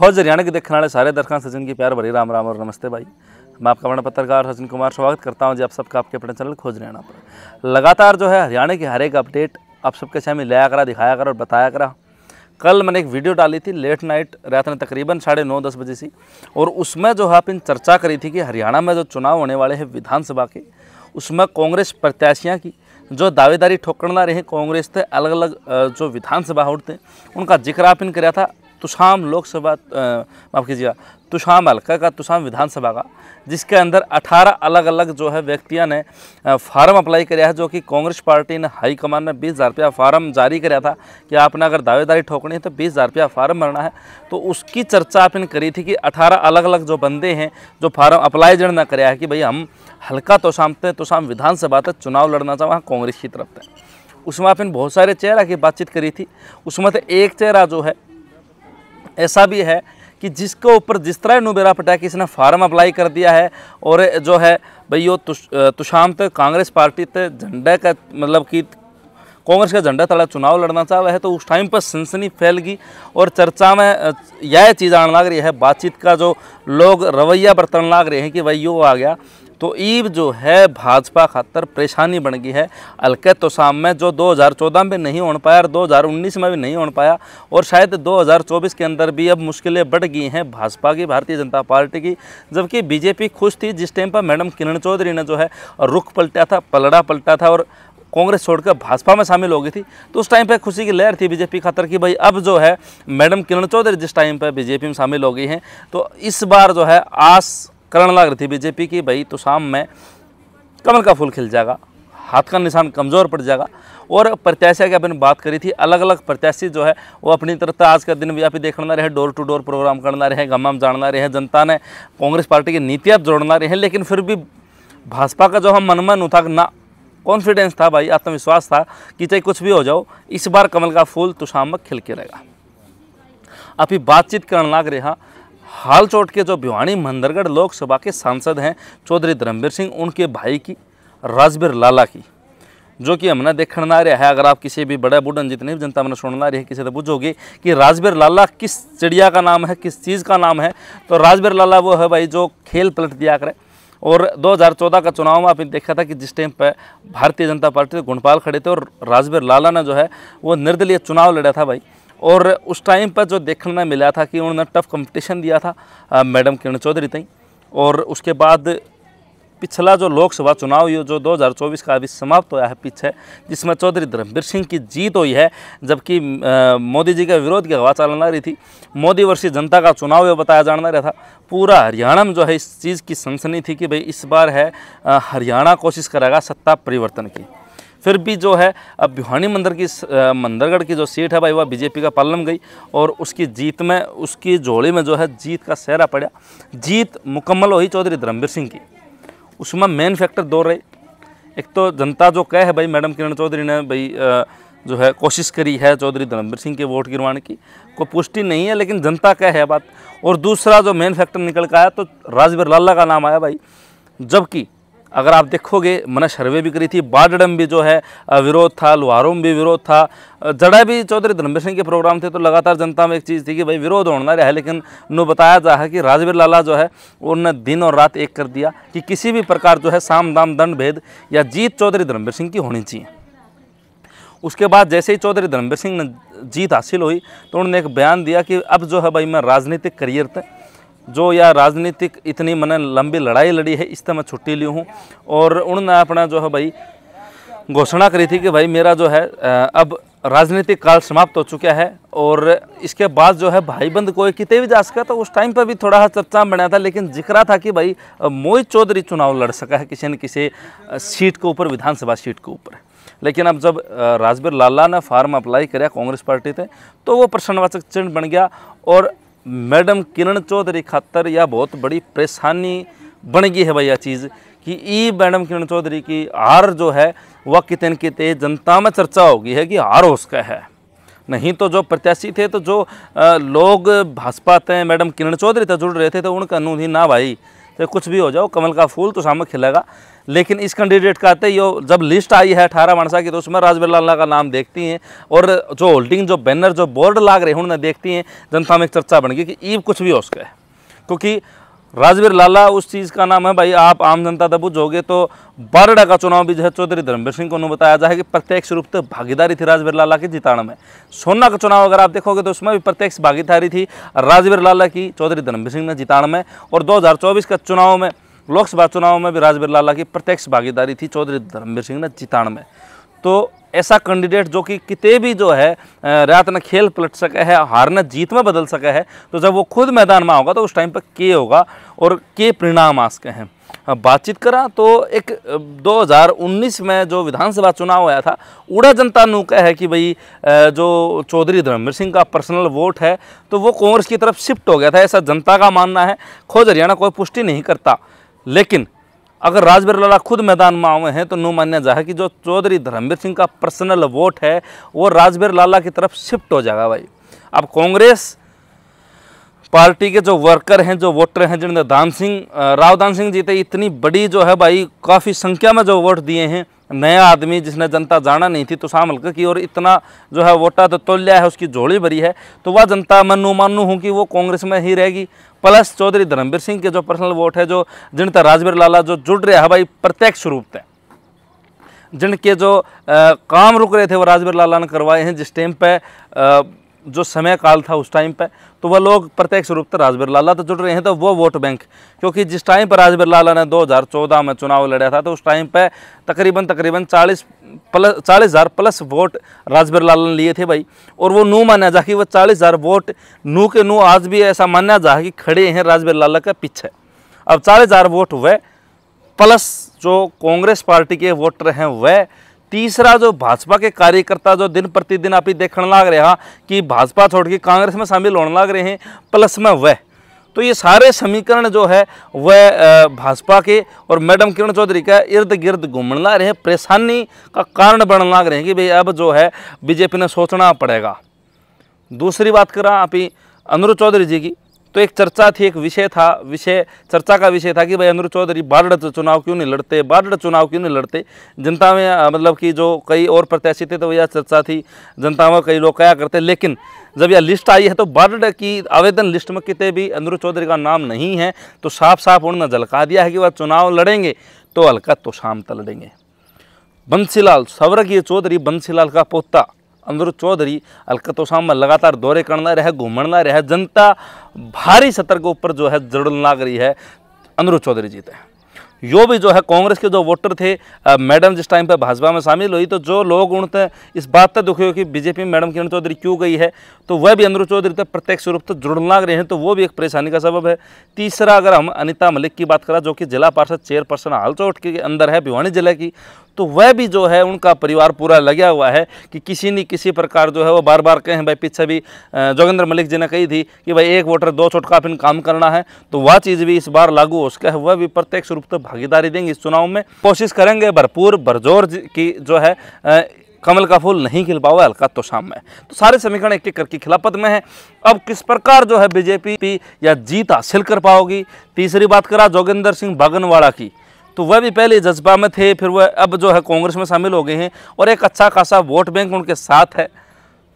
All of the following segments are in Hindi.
खोज हरियाणा के देखने वाले सारे दर्शक सचिन की प्यार भरी राम राम और नमस्ते भाई मैं आपका बड़ा पत्रकार सचिन कुमार स्वागत करता हूं जी आप सबका आपके अपने चैनल खोज हरियाणा पर लगातार जो है हरियाणा की हर एक अपडेट आप सबके सामने लाया करा दिखाया करा और बताया करा कल मैंने एक वीडियो डाली थी लेट नाइट रात में तकरीबन साढ़े नौ दस बजे से और उसमें जो है अपन चर्चा करी थी कि हरियाणा में जो चुनाव होने वाले हैं विधानसभा के उसमें कांग्रेस प्रत्याशियाँ की जो दावेदारी ठोकरना रहे कांग्रेस थे अलग अलग जो विधानसभा होते उनका जिक्र आपने कराया था तुषाम लोकसभा माफ़ कीजिएगा तुषाम हल्का का तुषाम विधानसभा का जिसके अंदर 18 अलग अलग जो है व्यक्तियों ने फार्म अप्लाई किया है जो कि कांग्रेस पार्टी ने हाईकमान ने बीस हज़ार रुपया फार्म जारी कराया था कि आपने अगर दावेदारी ठोकनी है तो बीस हज़ार रुपया फार्म भरना है तो उसकी चर्चा आपने करी थी कि अठारह अलग अलग जो बंदे हैं जो फार्म अप्लाई जन ना कराया है कि भाई हम हल्का तोशाम तो शाम विधानसभा तक चुनाव लड़ना चाहे वहाँ कांग्रेस की तरफ से उसमें आपने बहुत सारे चेहरा की बातचीत करी थी उसमें से तो एक चेहरा जो है ऐसा भी है कि जिसके ऊपर जिस तरह नुबेरा पटैक इसने फार्म अप्लाई कर दिया है और जो है भाई वो तुषाम तक तो कांग्रेस पार्टी तक तो झंडे का मतलब कि कांग्रेस का झंडा थोड़ा चुनाव लड़ना चाह रहा है तो उस टाइम पर सनसनी फैल गई और चर्चा में यह चीज़ आने लग रही है बातचीत का जो लोग रवैया बरतने लग रहे हैं कि भाई यो आ गया तो ईब जो है भाजपा खातर परेशानी बन गई है अलके तो शाम में जो 2014 में नहीं हो पाया और 2019 में भी नहीं हो पाया और शायद 2024 के अंदर भी अब मुश्किलें बढ़ गई हैं भाजपा की भारतीय जनता पार्टी की जबकि बीजेपी खुश थी जिस टाइम पर मैडम किरण चौधरी ने जो है रुख पलटा था पलड़ा पलटा था और कांग्रेस छोड़कर भाजपा में शामिल हो गई थी तो उस टाइम पे खुशी की लहर थी बीजेपी खातर कि भाई अब जो है मैडम किरण चौधरी जिस टाइम पे बीजेपी में शामिल हो गई हैं तो इस बार जो है आस करण लाग रही थी बीजेपी की भाई तो शाम में कमल का फूल खिल जाएगा हाथ का निशान कमज़ोर पड़ जाएगा और प्रत्याशी की अपने बात करी थी अलग अलग प्रत्याशी जो है वो अपनी तरफ आज का दिन व्यापी देखना रहे डोर टू डोर प्रोग्राम करना रहे गमाम जानना रहे जनता ने कांग्रेस पार्टी की नीतियाँ जोड़ना रहे लेकिन फिर भी भाजपा का जो हम मनमन उठा ना कॉन्फिडेंस था भाई आत्मविश्वास था कि चाहे कुछ भी हो जाओ इस बार कमल का फूल तुषामक तो खिल के रहेगा अभी बातचीत करना रहा हाल चोट के जो भिवानी मंदरगढ़ लोकसभा के सांसद हैं चौधरी धर्मवीर सिंह उनके भाई की राजबीर लाला की जो कि हमने देखने ना रहा है अगर आप किसी भी बड़े बुढ़न जितनी भी जनता हमने सुनना रही है किसी से पूछोगे कि राजबीर लाला किस चिड़िया का नाम है किस चीज़ का नाम है तो राजबीर लाला वो है भाई जो खेल पलट दिया करे और 2014 का चुनाव में आपने देखा था कि जिस टाइम पर भारतीय जनता पार्टी के गुणपाल खड़े थे और राजबीर लाला ने जो है वो निर्दलीय चुनाव लड़ा था भाई और उस टाइम पर जो देखने में मिला था कि उन्होंने टफ कंपटीशन दिया था आ, मैडम किरण चौधरी तई और उसके बाद पिछला जो लोकसभा चुनाव ये जो 2024 का अभी समाप्त होया है पीछे जिसमें चौधरी धर्मवीर सिंह की जीत हुई है जबकि मोदी जी के विरोध की हवा चलना रही थी मोदी वर्षीय जनता का चुनाव ये बताया जाना रहा था पूरा हरियाणा में जो है इस चीज़ की सनसनी थी कि भाई इस बार है हरियाणा कोशिश करेगा सत्ता परिवर्तन की फिर भी जो है अब भिवानी मंदिर की मंदिरगढ़ की जो सीट है भाई वह बीजेपी का पालम गई और उसकी जीत में उसकी जोड़ी में जो है जीत का सहरा पड़ा जीत मुकम्मल हुई चौधरी धर्मवीर सिंह की उसमें मेन फैक्टर दो रहे एक तो जनता जो कह है भाई मैडम किरण चौधरी ने भाई जो है कोशिश करी है चौधरी धर्मवीर सिंह के वोट गिरवाने की कोई पुष्टि नहीं है लेकिन जनता कह है बात और दूसरा जो मेन फैक्टर निकल का आया तो राजवीर लाला का नाम आया भाई जबकि अगर आप देखोगे मैंने सर्वे भी करी थी बाडडम भी जो है विरोध था लुहारों में भी विरोध था जड़ा भी चौधरी धर्मेश सिंह के प्रोग्राम थे तो लगातार जनता में एक चीज़ थी कि भाई विरोध होना रहा है लेकिन नो बताया जा है कि राजवीर लाला जो है उनने दिन और रात एक कर दिया कि किसी भी प्रकार जो है साम दाम दंड भेद या जीत चौधरी धर्मवीर सिंह की होनी चाहिए उसके बाद जैसे ही चौधरी धर्मवीर सिंह ने जीत हासिल हुई तो उन्होंने एक बयान दिया कि अब जो है भाई मैं राजनीतिक करियर तक जो या राजनीतिक इतनी मैंने लंबी लड़ाई लड़ी है इससे मैं छुट्टी ली हूँ और उन्होंने अपना जो है भाई घोषणा करी थी कि भाई मेरा जो है अब राजनीतिक काल समाप्त हो चुका है और इसके बाद जो है भाईबंद कोई कितने भी जा सका तो उस टाइम पर भी थोड़ा सा चर्चा में बनाया था लेकिन जिक्रा था कि भाई मोहित चौधरी चुनाव लड़ सका है किसी न किसी सीट के ऊपर विधानसभा सीट के ऊपर लेकिन अब जब राजबीर लाला ने फार्म अप्लाई कराया कांग्रेस पार्टी थे तो वो प्रश्नवाचक चिन्ह बन गया और मैडम किरण चौधरी खातर यह बहुत बड़ी परेशानी बन गई है भैया चीज़ कि ई मैडम किरण चौधरी की हार जो है वह कितने न कितने जनता में चर्चा होगी है कि हार उसका है नहीं तो जो प्रत्याशी थे तो जो लोग भाजपा थे मैडम किरण चौधरी से जुड़ रहे थे तो उनका नून ही ना भाई चाहे कुछ भी हो जाओ कमल का फूल तो सामने खिलेगा लेकिन इस कैंडिडेट का आते यो जब लिस्ट आई है अठारह मनसा की तो उसमें राजबीर का नाम देखती हैं और जो होल्डिंग जो बैनर जो बोर्ड लाग रहे हैं उन्हें देखती हैं जनता में एक चर्चा बन गई कि ईब कुछ भी हो सके क्योंकि राजवीर लाला उस चीज़ का नाम है भाई आप आम जनता तब बुझोगे तो बारडा का चुनाव भी जो है चौधरी धर्मवीर सिंह को बताया जाए कि प्रत्यक्ष रूप से भागीदारी थी राजवीर लाला की जिताड़ में सोना का चुनाव अगर आप देखोगे तो उसमें भी प्रत्यक्ष भागीदारी थी राजवीर लाला की चौधरी धर्मवीर सिंह ने जितान में और दो का चुनाव में लोकसभा चुनाव में भी राजवीर लाला की प्रत्यक्ष भागीदारी थी चौधरी धर्मवीर सिंह ने जितान में तो ऐसा कैंडिडेट जो कि कितने भी जो है रात न खेल पलट सके है हार न जीत में बदल सके है तो जब वो खुद मैदान में होगा तो उस टाइम पर के होगा और के परिणाम आ सके हैं बातचीत करा तो एक 2019 में जो विधानसभा चुनाव आया था उड़ा जनता नू कह है कि भाई जो चौधरी धर्मवीर सिंह का पर्सनल वोट है तो वो कांग्रेस की तरफ शिफ्ट हो गया था ऐसा जनता का मानना है खोज हरियाणा कोई पुष्टि नहीं करता लेकिन अगर राजवीर लाला खुद मैदान में आए हैं तो नो मान्या जाए कि जो चौधरी धर्मवीर सिंह का पर्सनल वोट है वो राजवीर लाला की तरफ शिफ्ट हो जाएगा भाई अब कांग्रेस पार्टी के जो वर्कर हैं जो वोटर हैं जिन्होंने दान सिंह दान सिंह जी इतनी बड़ी जो है भाई काफ़ी संख्या में जो वोट दिए हैं नया आदमी जिसने जनता जाना नहीं थी तो शाम हल्के की और इतना जो है वोटा तो तोल्या है उसकी झोली भरी है तो वह जनता मनु मानू हूँ कि वो कांग्रेस में ही रहेगी प्लस चौधरी धर्मवीर सिंह के जो पर्सनल वोट है जो जिनता राजवीर लाला जो जुड़ रहा है भाई प्रत्यक्ष रूप से जिनके जो आ, काम रुक रहे थे वो राजवीर लाला ने करवाए हैं जिस टाइम पर जो समय काल था उस टाइम पर तो वह लोग प्रत्यक्ष रूप से राजबीर लाला तो जुड़ रहे हैं तो वो वोट बैंक क्योंकि जिस टाइम पर राजबीर लाला ने 2014 में चुनाव लड़ा था तो उस टाइम पर तकरीबन तकरीबन 40 प्लस चालीस हज़ार प्लस वोट राजबीर लाला ने लिए थे भाई और वो नू माना जा कि वह चालीस हज़ार वोट नू के नू आज भी ऐसा माना जा कि खड़े हैं राजबीर लाला के पीछे अब चालीस हज़ार वोट हुए प्लस जो कांग्रेस पार्टी के वोटर हैं वह तीसरा जो भाजपा के कार्यकर्ता जो दिन प्रतिदिन आप ही देखने लाग रहा हाँ, कि भाजपा छोड़ के कांग्रेस में शामिल होने लग रहे हैं प्लस में वह तो ये सारे समीकरण जो है वह भाजपा के और मैडम किरण चौधरी का इर्द गिर्द घूमने लाग रहे हैं परेशानी का कारण बन लग रहे हैं कि भाई अब जो है बीजेपी ने सोचना पड़ेगा दूसरी बात करा आप ही अनुरू चौधरी जी की तो एक चर्चा थी एक विषय था विषय चर्चा का विषय था कि भाई अनुर चौधरी बारड चुनाव क्यों नहीं लड़ते बारड चुनाव क्यों नहीं लड़ते जनता में मतलब कि जो कई और प्रत्याशी थे तो यह चर्चा थी जनता में कई लोग कया करते लेकिन जब यह लिस्ट आई है तो बारड की आवेदन लिस्ट में कितने भी अनुर चौधरी का नाम नहीं है तो साफ साफ उन्होंने झलका दिया है कि वह चुनाव लड़ेंगे तो हल्का तो शाम तक लड़ेंगे बंसीलाल सवरगीय चौधरी बंसीलाल का पोता अंदरू चौधरी अलका तोसाम में लगातार दौरे करना रहे घूमना रहे जनता भारी सतर के ऊपर जो है जड़न लाग रही है अंदरू चौधरी जीते हैं यो भी जो है कांग्रेस के जो वोटर थे मैडम जिस टाइम पर भाजपा में शामिल हुई तो जो लोग उनते इस बात तक दुखी हो कि बीजेपी में मैडम किरण चौधरी क्यों गई है तो वह भी अंदरू चौधरी तक प्रत्यक्ष रूप से जुड़न लाग रहे हैं तो वो भी एक परेशानी का सबब है तीसरा अगर हम अनिता मलिक की बात करें जो कि जिला पार्षद चेयरपर्सन हालचौट के अंदर है भिवानी जिले की तो वह भी जो है उनका परिवार पूरा लगा हुआ है कि किसी न किसी प्रकार जो है वो बार बार कहें भाई पीछे भी जोगेंद्र मलिक जी ने कही थी कि भाई एक वोटर दो छोट का फिर काम करना है तो वह चीज़ भी इस बार लागू हो सके वह भी प्रत्यक्ष रूप से भागीदारी देंगे इस चुनाव में कोशिश करेंगे भरपूर भरजोर की जो है कमल का फूल नहीं खिल पाओ हल्का तो शाम में तो सारे समीकरण एक एक करके खिलाफत में है अब किस प्रकार जो है बीजेपी या जीत हासिल कर पाओगी तीसरी बात करा जोगिंदर सिंह बागनवाड़ा की तो वह भी पहले जज्बा में थे फिर वह अब जो है कांग्रेस में शामिल हो गए हैं और एक अच्छा खासा वोट बैंक उनके साथ है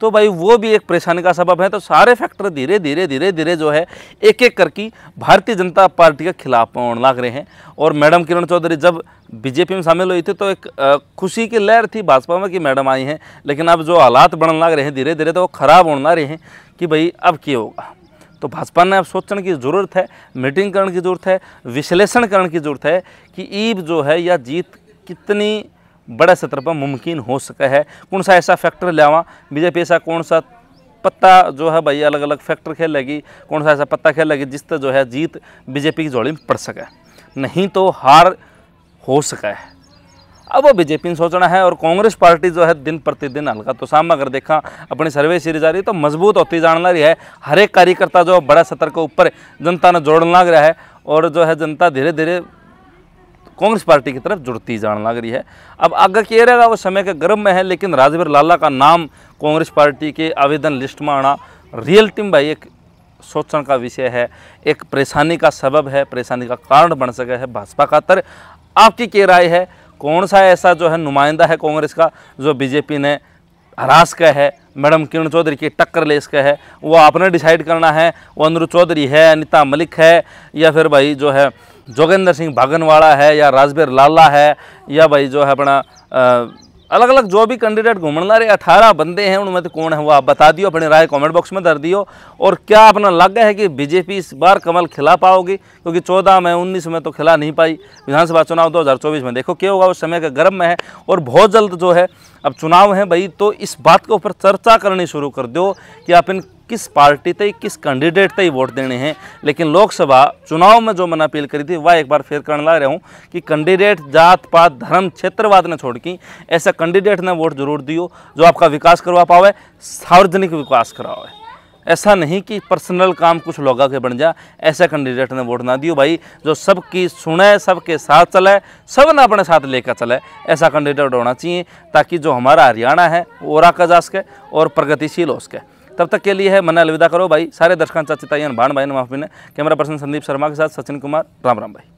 तो भाई वो भी एक परेशानी का सबब है तो सारे फैक्टर धीरे धीरे धीरे धीरे जो है एक एक करके भारतीय जनता पार्टी के खिलाफ लग रहे हैं और मैडम किरण चौधरी जब बीजेपी में शामिल हुई थी तो एक खुशी की लहर थी भाजपा में कि मैडम आई हैं लेकिन अब जो हालात बढ़ने लग रहे हैं धीरे धीरे तो वो ख़राब होने लग रहे हैं कि भाई अब क्या होगा तो भाजपा ने अब सोचने की ज़रूरत है मीटिंग करने की ज़रूरत है विश्लेषण करने की ज़रूरत है कि ईब जो है या जीत कितनी बड़े स्तर पर मुमकिन हो सका है कौन सा ऐसा फैक्टर लियावा बीजेपी ऐसा कौन सा पत्ता जो है भाई अलग अलग फैक्टर खेल लगी कौन सा ऐसा पत्ता खेल लगी जिससे जो है जीत बीजेपी की जोड़ी में पड़ सके नहीं तो हार हो सका है अब वो बीजेपी ने सोचना है और कांग्रेस पार्टी जो है दिन प्रतिदिन हल्का तो सामना अगर देखा अपनी सर्वे सीरीज आ रही तो मजबूत होती जान रही है हर एक कार्यकर्ता जो बड़ा सतर के ऊपर जनता ने जोड़न लग रहा है और जो है जनता धीरे धीरे कांग्रेस पार्टी की तरफ जुड़ती जान लग रही है अब आगे क्या रहेगा वो समय के गर्भ में है लेकिन राजवीर लाला का नाम कांग्रेस पार्टी के आवेदन लिस्ट में आना रियल टीम भाई एक सोचने का विषय है एक परेशानी का सबब है परेशानी का कारण बन सके है भाजपा का तर आपकी क्या राय है कौन सा ऐसा जो है नुमाइंदा है कांग्रेस का जो बीजेपी ने हरास का है मैडम किरण चौधरी की टक्कर लेस इसका है वो आपने डिसाइड करना है वो अनुरू चौधरी है अनिता मलिक है या फिर भाई जो है जोगेंद्र सिंह भागनवाड़ा है या राजबीर लाला है या भाई जो है अपना अलग अलग जो भी कैंडिडेट घूमने ला रहे अठारह बंदे हैं उनमें तो कौन है वो आप बता दियो अपने राय कमेंट बॉक्स में धर दियो और क्या अपना लग है कि बीजेपी इस बार कमल खिला पाओगी क्योंकि चौदह में उन्नीस में तो खिला नहीं पाई विधानसभा चुनाव चौबीस में देखो क्या होगा उस समय का गर्म में है और बहुत जल्द जो है अब चुनाव है भाई तो इस बात के ऊपर चर्चा करनी शुरू कर दो कि आप इन किस पार्टी तय किस कैंडिडेट तय वोट देने हैं लेकिन लोकसभा चुनाव में जो मैंने अपील करी थी वह एक बार फिर करने ला रहा हूँ कि कैंडिडेट जात पात धर्म क्षेत्रवाद ने छोड़ की ऐसा कैंडिडेट ने वोट जरूर दियो जो आपका विकास करवा पावे सार्वजनिक विकास करावे ऐसा नहीं कि पर्सनल काम कुछ लोगों के बन जाए ऐसा कैंडिडेट ने वोट ना दियो भाई जो सबकी सुने सबके साथ चले सब ने अपने साथ लेकर चले ऐसा कैंडिडेट होना चाहिए ताकि जो हमारा हरियाणा है वो रखा जा सके और प्रगतिशील हो सके तब तक के लिए है मना अलविदा करो भाई सारे दर्शकों चाचा भाण भाई ने माफी ने कैमरा पर्सन संदीप शर्मा के साथ सचिन कुमार राम राम भाई